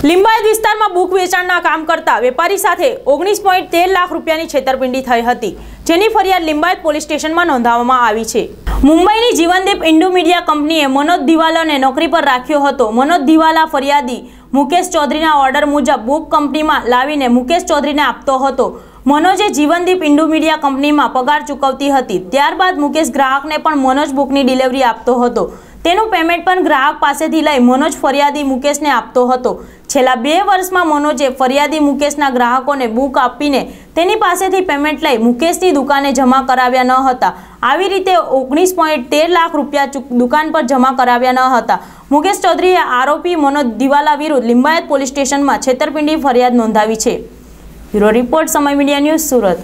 લિંબાયત વિસ્તારમાં બુક વેચાણના કામ કરતા વેપારી સાથે ઓગણીસ પોઈન્ટ તેર લાખ રૂપિયાની છેતરપિંડી થઈ હતી જેની ફરિયાદ લિંબાયત પોલીસ સ્ટેશનમાં નોંધાવવામાં આવી છે મુંબઈની જીવનદીપ ઇન્ડોમીડિયા કંપનીએ મનોજ દિવાલાને નોકરી પર રાખ્યો હતો મનોજ દિવાલા ફરિયાદી મુકેશ ચૌધરીના ઓર્ડર મુજબ બુક કંપનીમાં લાવીને મુકેશ ચૌધરીને આપતો હતો મનોજે જીવનદીપ ઇન્ડુ મીડિયા કંપનીમાં પગાર ચૂકવતી હતી ત્યારબાદ મુકેશ ગ્રાહકને પણ મનોજ બુકની ડિલિવરી આપતો હતો તેનું પેમેન્ટ પણ ગ્રાહક પાસેથી લઈ મનોજ ફરિયાદી મુકેશને આપતો હતો છેલ્લા બે વર્ષમાં મનોજે ફરિયાદી મુકેશના ગ્રાહકોને બુક આપીને તેની પાસેથી પેમેન્ટ લઈ મુકેશની દુકાને જમા કરાવ્યા ન હતા આવી રીતે ઓગણીસ પોઈન્ટ તેર લાખ રૂપિયા દુકાન પર જમા કરાવ્યા ન હતા મુકેશ ચૌધરીએ આરોપી મનોજ દિવાલા વિરુદ્ધ લિંબાયત પોલીસ સ્ટેશનમાં છેતરપિંડી ફરિયાદ નોંધાવી છે બ્યુરો રિપોર્ટ સમય મીડિયા ન્યૂઝ સુરત